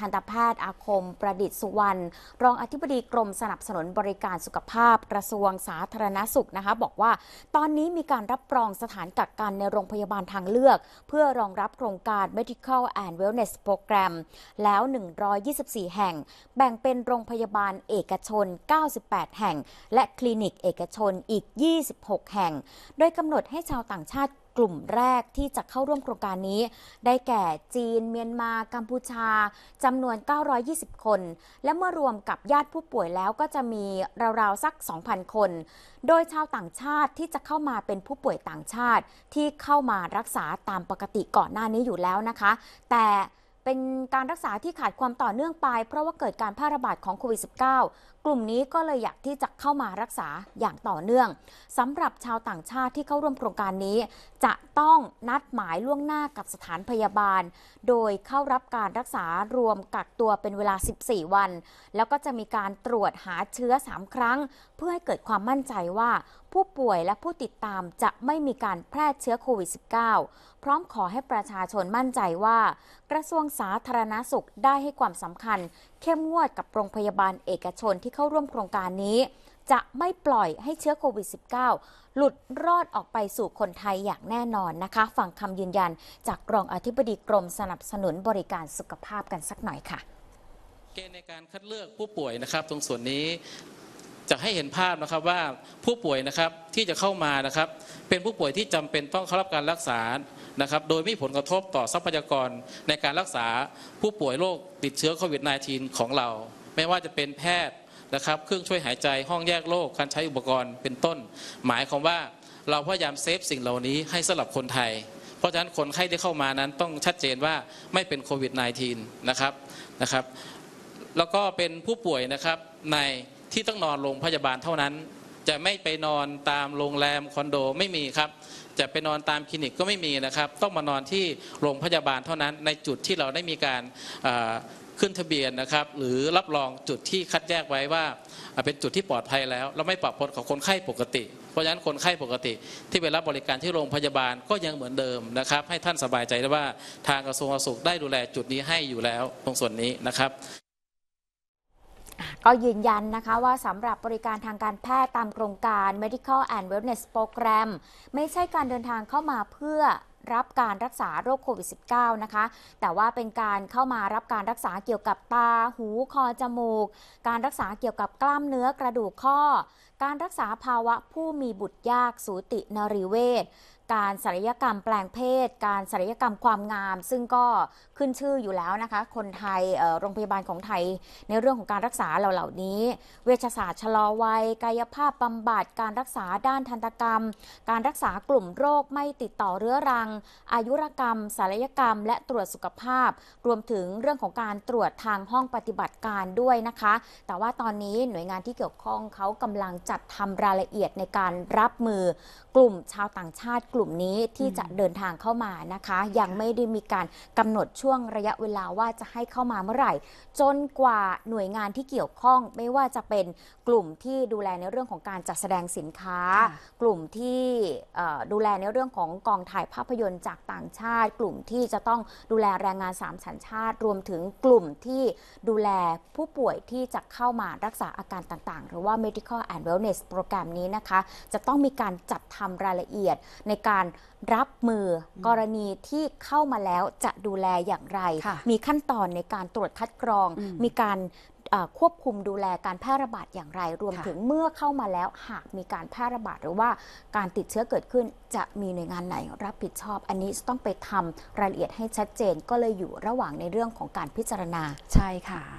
ทันตแพทย์อาคมประดิษฐ์สุวรรณรองอธิบดีกรมสนับสนุนบริการสุขภาพกระทรวงสาธารณสุขนะคะบอกว่าตอนนี้มีการรับรองสถานกักกันในโรงพยาบาลทางเลือก เพื่อรองรับโครงการ medical and wellness program แล้ว 124 แห่ง แบ่งเป็นโรงพยาบาลเอกชน 98 แห่งและคลินิกเอกชนอีก 26 แห่ง โดยกำหนดให้ชาวต่างชาติกลุ่มแรกที่จะเข้าร่วมโครงการนี้ ได้แก่ จีน เมียนมากัมพูชาจะำนวน 920 คน และเมื่อรวมกับญาติผู้ป่วยแล้วก็จะมีราวๆ สัก 2,000 คน โดยชาวต่างชาติที่จะเข้ามาเป็นผู้ป่วยต่างชาติที่เข้ามารักษาตามปกติก่อนหน้านี้อยู่แล้วนะคะ แต่เป็นการรักษาที่ขาดความต่อเนื่องไปเพราะว่าเกิดการแพร่ระบาดของโควิด -19 กลุ่มนี้ก็เลยอยากที่จะเข้ามารักษาอย่างต่อเนื่องสำหรับชาวต่างชาติที่เข้าร่วมโครงการนี้ จะต้องนัดหมายล่วงหน้ากับสถานพยาบาล โดยเข้ารับการรักษารวมกักตัวเป็นเวลา 14 วัน แล้วก็จะมีการตรวจหาเชื้อ 3 ครั้ง เพื่อให้เกิดความมั่นใจว่าผู้ป่วยและผู้ติดตามจะไม่มีการแพร่เชื้อโควิด -19 พร้อมขอให้ประชาชนมั่นใจว่า กระทรวงสาธารณาสุขได้ให้ความสำคัญเข้มงวดกับโรงพยาบาลเอกชนที่เข้าร่วมโครงการนี้จะไม่ปล่อยให้เชื้อโควิด -19 หลุดรอดออกไปสู่คนไทยอย่างแน่นอนนะคะฟังคำยืนยันจากรองอธิบดีกรมสนับสนุนบริการสุขภาพกันสักหน่อยค่ะ เกณฑ์ในการคัดเลือกผู้ป่วยนะครับตรงส่วนนี้จะให้เห็นภาพนะครับว่าผู้ป่วยนะครับที่จะเข้ามานะครับเป็นผู้ป่วยที่จำเป็นต้องเข้ารับการรักษานะครับโดยไม่ผลกระทบต่อทรัพยากรในการรักษา ผู้ป่วยโรคติดเชื้อโควิด -19 ของเรา ไม่ว่าจะเป็นแพทย์นะครับ เครื่องช่วยหายใจห้องแยกโรคการใช้อุปกรณ์เป็นต้นหมายความว่าเราพยายามเซฟสิ่งเหล่านี้ให้สำหรับคนไทย เพราะฉะนั้นคนไข้ที่เข้ามานั้นต้องชัดเจนว่าไม่เป็นโควิด -19 นะครับนะครับแล้วก็เป็นผู้ป่วยนะครับในที่ต้องนอนโรงพยาบาลเท่านั้น จะไม่ไปนอนตามโรงแรมคอนโดไม่มีครับ จะไปนอนตามคลินิกก็ไม่มีนะครับ ต้องมานอนที่โรงพยาบาลเท่านั้น ในจุดที่เราได้มีการขึ้นทะเบียนนะครับหรือรับรองจุดที่คัดแยกไว้ว่า เป็นจุดที่ปลอดภัยแล้ว เราไม่ปรับพลของคนไข้ปกติ เพราะฉะนั้นคนไข้ปกติ ที่ไปรับบริการที่โรงพยาบาลก็ยังเหมือนเดิมนะครับ ให้ท่านสบายใจได้ว่า ทางกระทรวงสุขได้ดูแลจุดนี้ให้อยู่แล้วตรงส่วนนี้นะครับก็ยืนยันนะคะว่าสำหรับบริการทางการแพทย์ตามโครงการ Medical and Wellness Program ไม่ใช่การเดินทางเข้ามาเพื่อรับการรักษาโรคโควิด -19 นะคะ แต่ว่าเป็นการเข้ามารับการรักษาเกี่ยวกับตา หูคอจมูก การรักษาเกี่ยวกับกล้ามเนื้อกระดูกข้อ การรักษาภาวะผู้มีบุตรยากสูตินรีเวชการศัลยกรรมแปลงเพศ การศัลยกรรมความงามซึ่งก็ขึ้นชื่ออยู่แล้วนะคะ คนไทยโรงพยาบาลของไทย ในเรื่องของการรักษาเหล่านี้ เวชศาสตร์ชะลอวัย กายภาพบำบัดการรักษาด้านทันตกรรม การรักษากลุ่มโรคไม่ติดต่อเรื้อรัง อายุรกรรมศัลยกรรม และตรวจสุขภาพ รวมถึงเรื่องของการตรวจทางห้องปฏิบัติการด้วยนะคะ แต่ว่าตอนนี้หน่วยงานที่เกี่ยวข้องเขากำลังจัดทำรายละเอียดในการรับมือกลุ่ม ชาวต่างชาติกลุ่มลุ่มนี้ที่จะเดินทางเข้ามานะคะ ยังไม่ได้มีการกำหนดช่วงระยะเวลาว่าจะให้เข้ามาเมื่อไหร่ จนกว่าหน่วยงานที่เกี่ยวข้องไม่ว่าจะเป็นกลุ่มที่ดูแลในเรื่องของการจัดแสดงสินค้า กลุ่มที่ดูแลในเรื่องของกองถ่ายภาพยนตร์จากต่างชาติ กลุ่มที่จะต้องดูแลแรงงานสามสัญชาติ รวมถึงกลุ่มที่ดูแลผู้ป่วยที่จะเข้ามารักษาอาการต่างๆ หรือว่า medical and wellness โปรแกรมนี้นะคะ จะต้องมีการจัดทำรายละเอียดในการการรับมือกรณีที่เข้ามาแล้วจะดูแลอย่างไรมีขั้นตอนในการตรวจคัดกรอง มีการควบคุมดูแลการแพร่ระบาดอย่างไรรวมถึงเมื่อเข้ามาแล้วหากมีการแพร่ระบาดหรือว่าการติดเชื้อเกิดขึ้น จะมีหน่วยงานไหนรับผิดชอบ อันนี้ต้องไปทำรายละเอียดให้ชัดเจน ก็เลยอยู่ระหว่างในเรื่องของการพิจารณาใช่ค่ะ